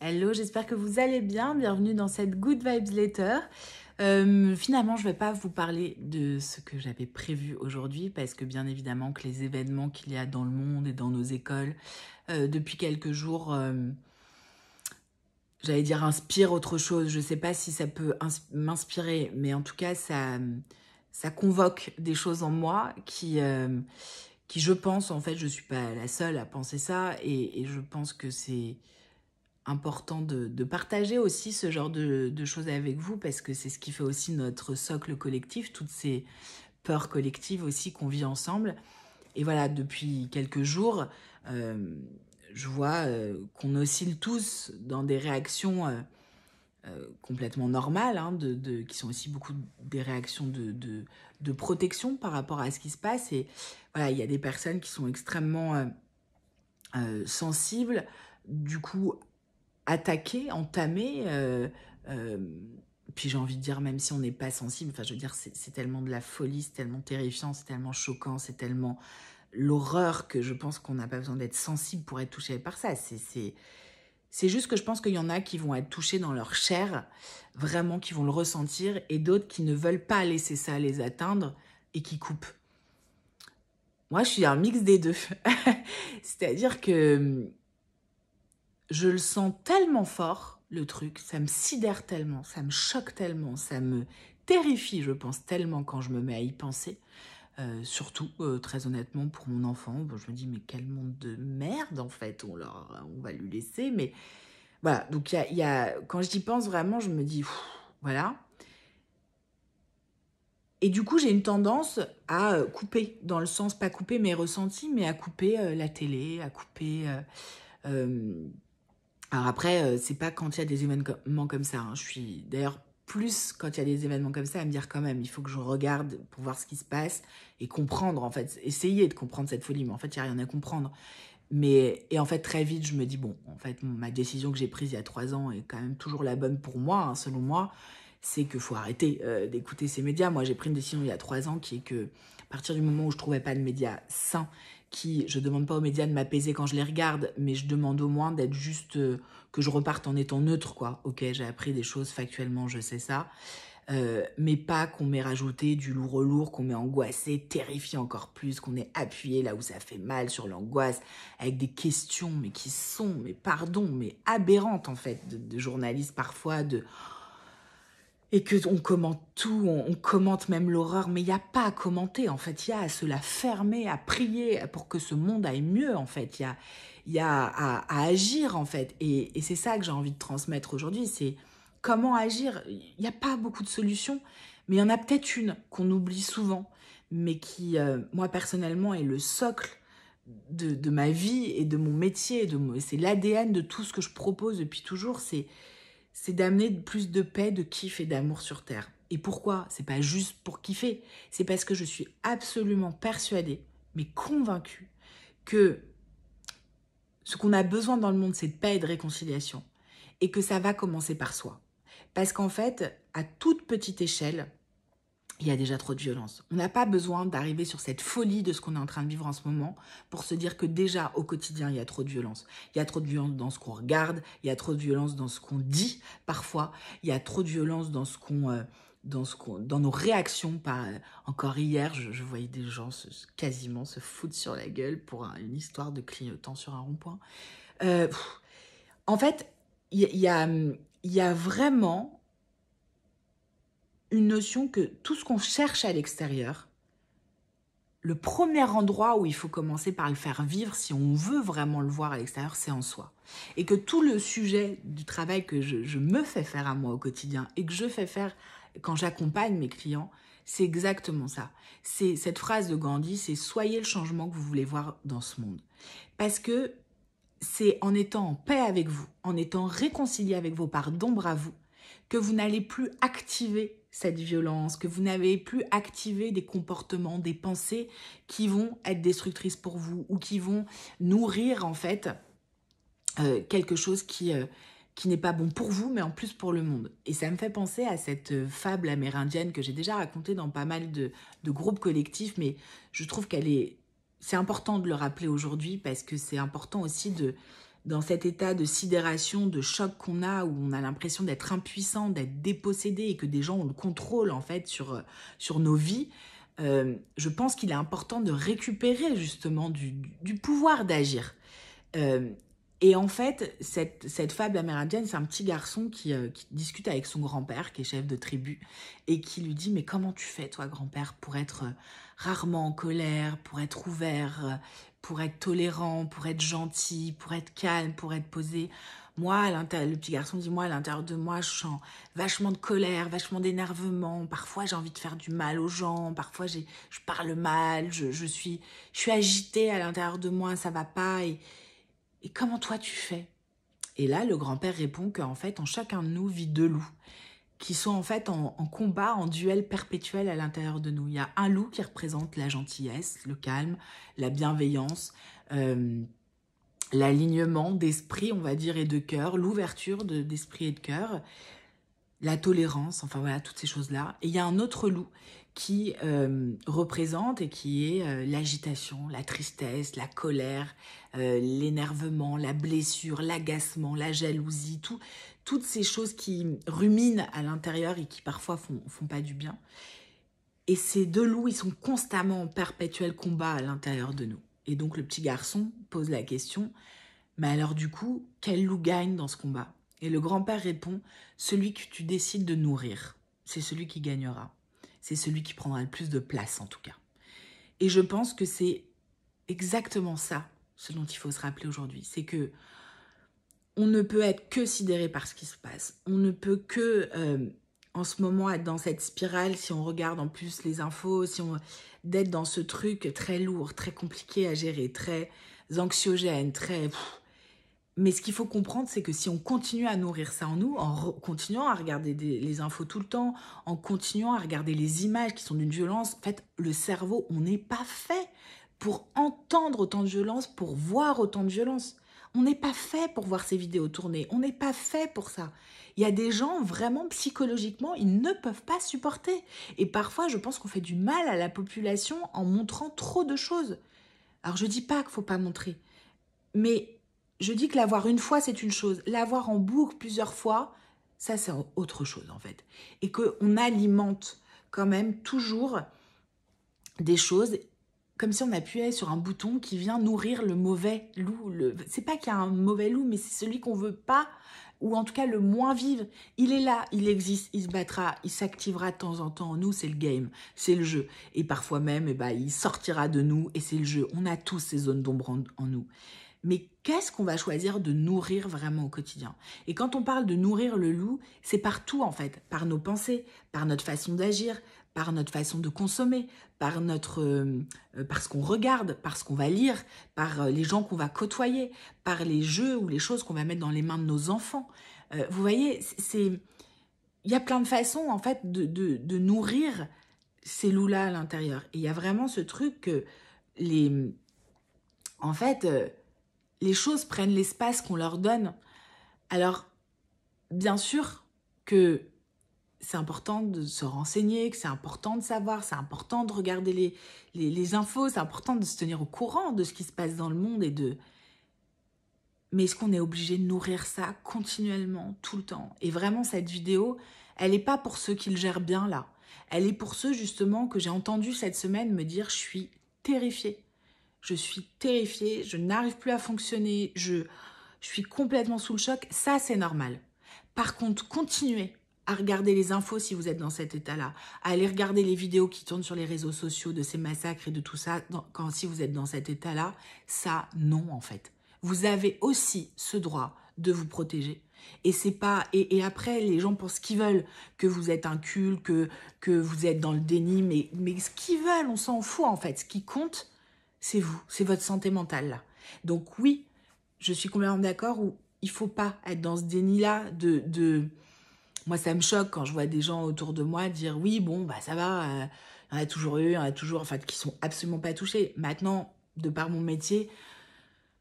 Hello, j'espère que vous allez bien. Bienvenue dans cette Good Vibes Letter. Euh, finalement, je ne vais pas vous parler de ce que j'avais prévu aujourd'hui parce que bien évidemment que les événements qu'il y a dans le monde et dans nos écoles euh, depuis quelques jours, euh, j'allais dire inspirent autre chose. Je ne sais pas si ça peut m'inspirer, mais en tout cas, ça, ça convoque des choses en moi qui qui je pense, en fait, je ne suis pas la seule à penser ça, et je pense que c'est important de, partager aussi ce genre de, choses avec vous parce que c'est ce qui fait aussi notre socle collectif, toutes ces peurs collectives aussi qu'on vit ensemble. Et voilà, depuis quelques jours, euh, je vois euh, qu'on oscille tous dans des réactions euh, complètement normales, hein, de, qui sont aussi beaucoup des réactions de, de, protection par rapport à ce qui se passe. Et voilà, il y a des personnes qui sont extrêmement sensibles, du coup attaquer, entamer. Euh, euh, puis j'ai envie de dire, même si on n'est pas sensible, enfin je veux dire, c'est tellement de la folie, c'est tellement terrifiant, c'est tellement choquant, c'est tellement l'horreur que je pense qu'on n'a pas besoin d'être sensible pour être touché par ça. C'est c'est juste que je pense qu'il y en a qui vont être touchés dans leur chair, vraiment qui vont le ressentir, et d'autres qui ne veulent pas laisser ça les atteindre et qui coupent. Moi, je suis un mix des deux. C'est-à-dire que je le sens tellement fort, le truc, ça me sidère tellement, ça me choque tellement, ça me terrifie, je pense tellement quand je me mets à y penser. Euh, surtout, euh, très honnêtement, pour mon enfant, bon, je me dis, mais quel monde de merde, en fait, on, leur, on va lui laisser. Mais voilà, donc y y a, quand j'y pense vraiment, je me dis, voilà. Et du coup, j'ai une tendance à euh, couper, dans le sens, pas couper mes ressentis, mais à couper la télé, à couper alors après, euh, c'est pas quand il y a des événements comme ça. Hein. Je suis d'ailleurs plus quand il y a des événements comme ça à me dire quand même, il faut que je regarde pour voir ce qui se passe et comprendre en fait, essayer de comprendre cette folie, mais en fait il n'y a rien à comprendre. Mais et en fait très vite je me dis bon, en fait ma décision que j'ai prise il y a trois ans est quand même toujours la bonne pour moi, hein, selon moi, c'est que faut arrêter euh, d'écouter ces médias. Moi j'ai pris une décision il y a trois ans qui est que à partir du moment où je trouvais pas de médias sains qui, je demande pas aux médias de m'apaiser quand je les regarde, mais je demande au moins d'être juste, euh, que je reparte en étant neutre, quoi. Ok, j'ai appris des choses factuellement, je sais ça. Euh, mais pas qu'on m'ait rajouté du lourd lourd, qu'on m'ait angoissé, terrifié encore plus, qu'on ait appuyé là où ça fait mal sur l'angoisse, avec des questions, mais qui sont, mais pardon, mais aberrantes en fait, de journalistes parfois, de et que on commente tout, on, commente même l'horreur, mais il n'y a pas à commenter en fait, il y a à se la fermer, à prier pour que ce monde aille mieux en fait, il y a, y à, agir en fait, et, c'est ça que j'ai envie de transmettre aujourd'hui, c'est comment agir. Il n'y a pas beaucoup de solutions, mais il y en a peut-être une qu'on oublie souvent, mais qui, euh, moi personnellement, est le socle de, de, ma vie et de mon métier, c'est l'ADN de tout ce que je propose depuis toujours, c'est c'est d'amener plus de paix, de kiff et d'amour sur Terre. Et pourquoi C'est pas juste pour kiffer, c'est parce que je suis absolument persuadée, mais convaincue, que ce qu'on a besoin dans le monde, c'est de paix et de réconciliation. Et que ça va commencer par soi. Parce qu'en fait, à toute petite échelle, il y a déjà trop de violence. On n'a pas besoin d'arriver sur cette folie de ce qu'on est en train de vivre en ce moment pour se dire que déjà au quotidien, il y a trop de violence. Il y a trop de violence dans ce qu'on regarde, il y a trop de violence dans ce qu'on dit parfois, il y a trop de violence dans ce qu'on... Euh, dans, ce dans nos réactions. Pas euh, encore hier, je, voyais des gens quasiment se foutre sur la gueule pour une histoire de clignotant sur un rond-point. Euh, en fait, il y, hum, y a vraiment une notion que tout ce qu'on cherche à l'extérieur, le premier endroit où il faut commencer par le faire vivre, si on veut vraiment le voir à l'extérieur, c'est en soi. Et que tout le sujet du travail que je, me fais faire à moi au quotidien et que je fais faire quand j'accompagne mes clients, c'est exactement ça. C'est cette phrase de Gandhi, c'est soyez le changement que vous voulez voir dans ce monde. Parce que c'est en étant en paix avec vous, en étant réconcilié avec vos parts d'ombre à vous, que vous n'allez plus activer cette violence, que vous n'avez plus activé des comportements, des pensées qui vont être destructrices pour vous ou qui vont nourrir en fait euh, quelque chose qui, euh, qui n'est pas bon pour vous, mais en plus pour le monde. Et ça me fait penser à cette euh, fable amérindienne que j'ai déjà racontée dans pas mal de groupes collectifs, mais je trouve qu'elle est... C'est important de le rappeler aujourd'hui parce que c'est important aussi de, dans cet état de sidération, de choc qu'on a, où on a l'impression d'être impuissant, d'être dépossédé et que des gens ont le contrôle en fait sur, euh, sur nos vies, euh, je pense qu'il est important de récupérer justement du, pouvoir d'agir. Euh, et en fait, cette, cette fable amérindienne, c'est un petit garçon qui discute avec son grand-père, qui est chef de tribu, et qui lui dit, mais comment tu fais, toi, grand-père, pour être rarement en colère, pour être ouvert, pour être tolérant, pour être gentil, pour être calme, pour être posé. Moi, le petit garçon dit, moi, à l'intérieur de moi, je sens vachement de colère, vachement d'énervement. Parfois, j'ai envie de faire du mal aux gens. Parfois, je parle mal. Je, suis, je suis agitée à l'intérieur de moi. Ça va pas. Et, et comment toi, tu fais Et là, le grand-père répond qu'en fait, en chacun de nous vit deux loups qui sont en fait en, combat, en duel perpétuel à l'intérieur de nous. Il y a un loup qui représente la gentillesse, le calme, la bienveillance, euh, l'alignement d'esprit, on va dire, et de cœur, l'ouverture d'esprit et de cœur, la tolérance, enfin voilà, toutes ces choses-là. Et il y a un autre loup qui euh, représente et qui est euh, l'agitation, la tristesse, la colère, euh, l'énervement, la blessure, l'agacement, la jalousie, toutes ces choses qui ruminent à l'intérieur et qui parfois font, font pas du bien. Et ces deux loups, ils sont constamment en perpétuel combat à l'intérieur de nous. Et donc le petit garçon pose la question, mais alors du coup, quel loup gagne dans ce combat Et le grand-père répond, celui que tu décides de nourrir, c'est celui qui gagnera c'est celui qui prendra le plus de place en tout cas. Et je pense que c'est exactement ça ce dont il faut se rappeler aujourd'hui, c'est que on ne peut être que sidéré par ce qui se passe. On ne peut que euh, en ce moment être dans cette spirale si on regarde en plus les infos, si on d'être dans ce truc très lourd, très compliqué à gérer, très anxiogène, très mais ce qu'il faut comprendre, c'est que si on continue à nourrir ça en nous, en continuant à regarder les infos tout le temps, en continuant à regarder les images qui sont d'une violence, en fait, le cerveau, on n'est pas fait pour entendre autant de violence, pour voir autant de violence. On n'est pas fait pour voir ces vidéos tourner, on n'est pas fait pour ça. Il y a des gens vraiment psychologiquement, ils ne peuvent pas supporter. Et parfois, je pense qu'on fait du mal à la population en montrant trop de choses. Alors je dis pas qu'il faut pas montrer, mais je dis que l'avoir une fois, c'est une chose. L'avoir en boucle plusieurs fois, ça, c'est autre chose, en fait. Et qu'on alimente quand même toujours des choses comme si on appuyait sur un bouton qui vient nourrir le mauvais loup. Le... C'est pas qu'il y a un mauvais loup, mais c'est celui qu'on veut pas, ou en tout cas le moins vivre. Il est là, il existe, il se battra, il s'activera de temps en temps nous, c'est le game, c'est le jeu. Et parfois même, et eh ben, il sortira de nous, et c'est le jeu. On a tous ces zones d'ombre en nous mais qu'est-ce qu'on va choisir de nourrir vraiment au quotidien Et quand on parle de nourrir le loup, c'est partout en fait, par nos pensées, par notre façon d'agir, par notre façon de consommer, par notre euh, euh, ce qu'on regarde, par ce qu'on va lire, par euh, les gens qu'on va côtoyer, par les jeux ou les choses qu'on va mettre dans les mains de nos enfants. vous voyez, c'est il y a plein de façons en fait de, de, nourrir ces loups-là à l'intérieur. Et il y a vraiment ce truc que les en fait les choses prennent l'espace qu'on leur donne. Alors, bien sûr que c'est important de se renseigner, que c'est important de savoir, c'est important de regarder les, les, infos, c'est important de se tenir au courant de ce qui se passe dans le monde et de... Mais est-ce qu'on est obligé de nourrir ça continuellement, tout le temps Et vraiment, cette vidéo, elle n'est pas pour ceux qui le gèrent bien là. Elle est pour ceux justement que j'ai entendu cette semaine me dire je suis terrifiée je suis terrifiée, je n'arrive plus à fonctionner, je, suis complètement sous le choc, ça c'est normal. Par contre, continuez à regarder les infos si vous êtes dans cet état-là, à aller regarder les vidéos qui tournent sur les réseaux sociaux de ces massacres et de tout ça, quand si vous êtes dans cet état-là, ça non en fait. Vous avez aussi ce droit de vous protéger. Et c'est pas et, après les gens pensent qu'ils veulent que vous êtes un cul, que que vous êtes dans le déni, mais mais ce qu'ils veulent, on s'en fout en fait. Ce qui compte, c'est vous, c'est votre santé mentale Donc oui, je suis complètement d'accord où il faut pas être dans ce déni-là de, Moi, ça me choque quand je vois des gens autour de moi dire oui, bon, bah ça va, euh, y on a toujours eu, on a toujours... en fait qui sont absolument pas touchés. Maintenant, de par mon métier,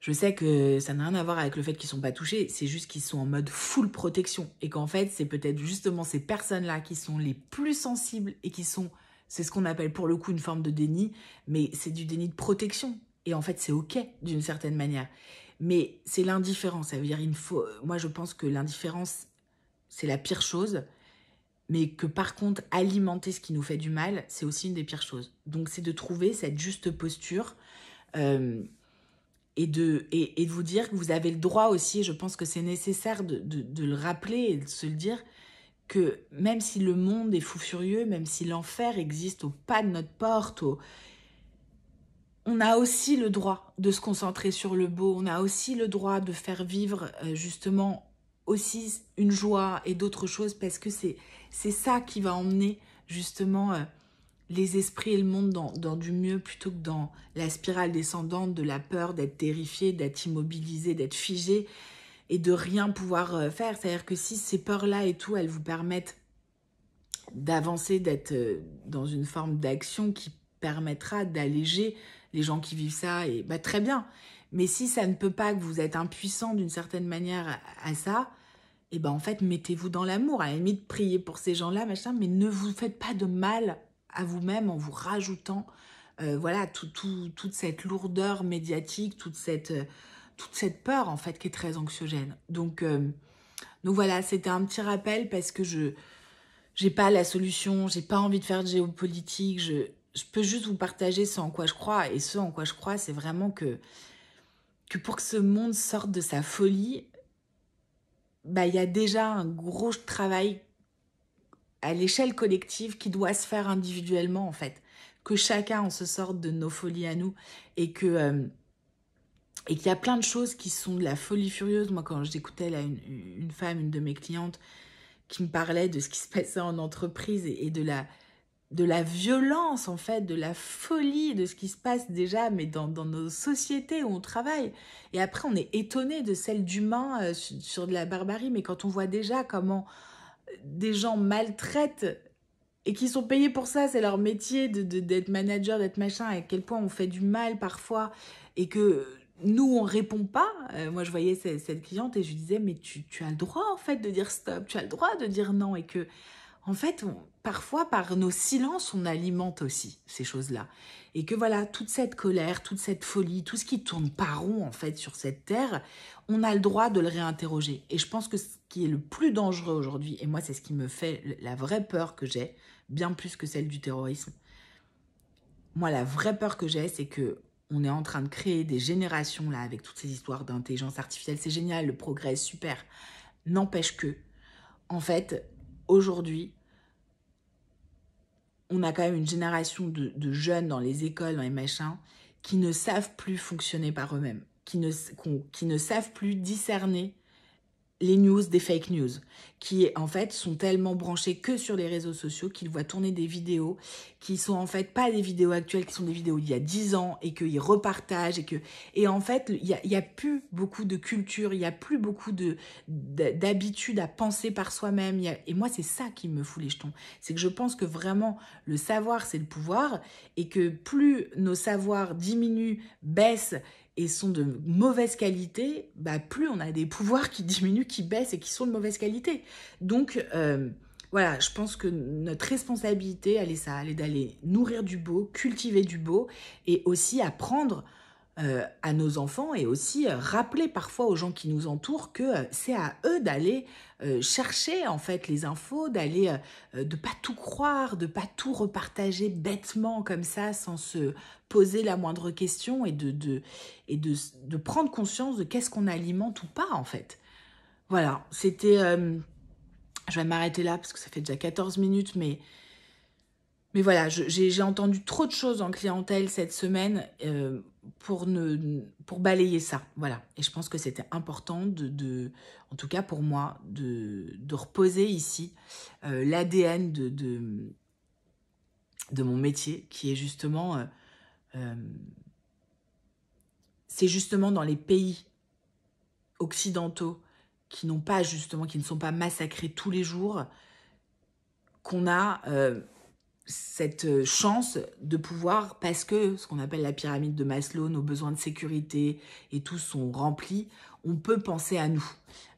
je sais que ça n'a rien à voir avec le fait qu'ils sont pas touchés, c'est juste qu'ils sont en mode full protection et qu'en fait, c'est peut-être justement ces personnes-là qui sont les plus sensibles et qui sont c'est ce qu'on appelle pour le coup une forme de déni, mais c'est du déni de protection. Et en fait, c'est OK d'une certaine manière. Mais c'est l'indifférence. Ça veut dire, il euh, Moi, je pense que l'indifférence, c'est la pire chose. Mais que par contre, alimenter ce qui nous fait du mal, c'est aussi une des pires choses. Donc, c'est de trouver cette juste posture. Euh, et de, et, de vous dire que vous avez le droit aussi, et je pense que c'est nécessaire de, de, le rappeler et de se le dire, que même si le monde est fou furieux, même si l'enfer existe au pas de notre porte, on a aussi le droit de se concentrer sur le beau, on a aussi le droit de faire vivre euh, justement aussi une joie et d'autres choses parce que c'est ça qui va emmener justement euh, les esprits et le monde dans, du mieux plutôt que dans la spirale descendante de la peur d'être terrifié, d'être immobilisé, d'être figé et de rien pouvoir euh, faire. C'est-à-dire que si ces peurs-là et tout, elles vous permettent d'avancer, d'être euh, dans une forme d'action qui permettra d'alléger les gens qui vivent ça, et bah, très bien. Mais si ça ne peut pas, que vous êtes impuissant d'une certaine manière à, ça, et ben en fait, mettez-vous dans l'amour. À la limite, priez pour ces gens-là, machin, mais ne vous faites pas de mal à vous-même en vous rajoutant euh, voilà tout, toute cette lourdeur médiatique, toute cette toute cette peur en fait qui est très anxiogène. Donc, euh, voilà, c'était un petit rappel parce que je n'ai pas la solution, j'ai pas envie de faire de géopolitique, je, peux juste vous partager ce en quoi je crois et ce en quoi je crois, c'est vraiment que que pour que ce monde sorte de sa folie, bah il y a déjà un gros travail à l'échelle collective qui doit se faire individuellement en fait, que chacun on se sorte de nos folies à nous et que euh, et qu'il y a plein de choses qui sont de la folie furieuse. Moi, quand j'écoutais une, une, femme, une de mes clientes, qui me parlait de ce qui se passait en entreprise et, de, la, de la violence, en fait, de la folie, de ce qui se passe déjà, mais dans, dans nos sociétés où on travaille. Et après, on est étonné de celle d'humain euh, sur, de la barbarie, mais quand on voit déjà comment euh, des gens maltraitent et qui sont payés pour ça, c'est leur métier d'être de, d'être manager, d'être machin, à quel point on fait du mal parfois, et que nous on répond pas. Euh, moi je voyais cette, cliente et je lui disais mais tu, as le droit en fait de dire stop, tu as le droit de dire non et que en fait parfois par nos silences on alimente aussi ces choses-là et que voilà toute cette colère, toute cette folie, tout ce qui tourne par rond en fait sur cette terre, on a le droit de le réinterroger et je pense que ce qui est le plus dangereux aujourd'hui et moi c'est ce qui me fait la vraie peur que j'ai bien plus que celle du terrorisme. Moi, la vraie peur que j'ai, c'est que on est en train de créer des générations là avec toutes ces histoires d'intelligence artificielle. C'est génial, le progrès est super. N'empêche que, en fait, aujourd'hui, on a quand même une génération de, jeunes dans les écoles, dans les machins, qui ne savent plus fonctionner par eux-mêmes, qui ne savent plus discerner les news des fake news, qui en fait sont tellement branchés que sur les réseaux sociaux qu'ils voient tourner des vidéos qui sont en fait pas des vidéos actuelles, qui sont des vidéos d'il y a 10 ans et qu'ils repartagent et que et en fait il n'y a, plus beaucoup de culture, il y a plus beaucoup de d'habitude à penser par soi-même. Et moi c'est ça qui me fout les jetons, c'est que je pense que vraiment le savoir c'est le pouvoir et que plus nos savoirs diminuent, baissent et sont de mauvaise qualité, bah, plus on a des pouvoirs qui diminuent, qui baissent et qui sont de mauvaise qualité. Donc euh, voilà, je pense que notre responsabilité, elle ça, elle d'aller nourrir du beau, cultiver du beau et aussi apprendre euh, à nos enfants et aussi euh, rappeler parfois aux gens qui nous entourent que euh, c'est à eux d'aller chercher en fait les infos, d'aller de pas tout croire, de pas tout repartager bêtement comme ça sans se poser la moindre question et de, et de, prendre conscience de qu'est-ce qu'on alimente ou pas en fait. Voilà, c'était je vais m'arrêter là parce que ça fait déjà 14 minutes mais mais voilà, j'ai entendu trop de choses en clientèle cette semaine euh, pour, ne, pour balayer ça. Voilà. Et je pense que c'était important, de, en tout cas pour moi, de, reposer ici euh, l'ADN de, de, mon métier, qui est justement... Euh, c'est justement dans les pays occidentaux qui n'ont pas justement, qui ne sont pas massacrés tous les jours, qu'on a cette euh, chance de pouvoir, parce que ce qu'on appelle la pyramide de Maslow, nos besoins de sécurité et tout sont remplis, on peut penser à nous,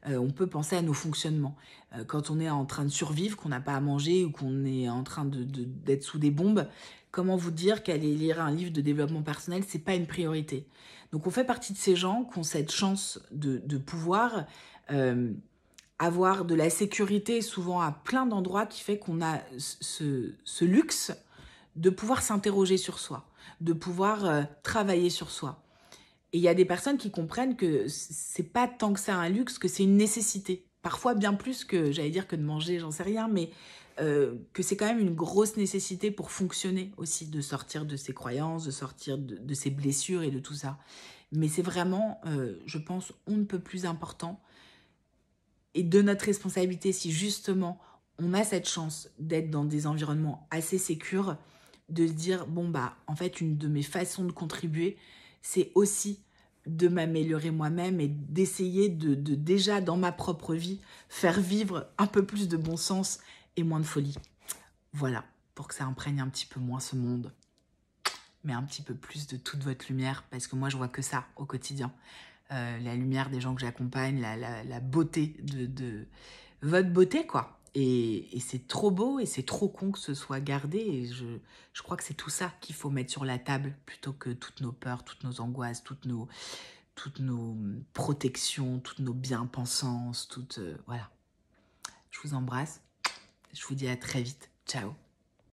euh, on peut penser à nos fonctionnements. Euh, quand on est en train de survivre, qu'on n'a pas à manger ou qu'on est en train d'être de, sous des bombes, comment vous dire qu'aller lire un livre de développement personnel, c'est pas une priorité. Donc on fait partie de ces gens qui ont cette chance de, pouvoir avoir de la sécurité souvent à plein d'endroits qui fait qu'on a ce, luxe de pouvoir s'interroger sur soi, de pouvoir euh, travailler sur soi. Et il y a des personnes qui comprennent que c'est pas tant que ça un luxe, que c'est une nécessité. Parfois bien plus que, j'allais dire que de manger, j'en sais rien, mais euh, que c'est quand même une grosse nécessité pour fonctionner aussi, de sortir de ses croyances, de sortir de, ses blessures et de tout ça. Mais c'est vraiment, euh, je pense, on ne peut plus important et de notre responsabilité si justement on a cette chance d'être dans des environnements assez sécures, de se dire bon bah en fait une de mes façons de contribuer, c'est aussi de m'améliorer moi-même et d'essayer de, déjà dans ma propre vie faire vivre un peu plus de bon sens et moins de folie. Voilà, pour que ça imprègne un petit peu moins ce monde, mais un petit peu plus de toute votre lumière, parce que moi je vois que ça au quotidien. Euh, la lumière des gens que j'accompagne, la, beauté de, de, votre beauté, quoi. Et, c'est trop beau et c'est trop con que ce soit gardé. Et je, crois que c'est tout ça qu'il faut mettre sur la table plutôt que toutes nos peurs, toutes nos angoisses, toutes nos, toutes nos protections, toutes nos bien-pensances, toutes... Euh, voilà. Je vous embrasse. Je vous dis à très vite. Ciao.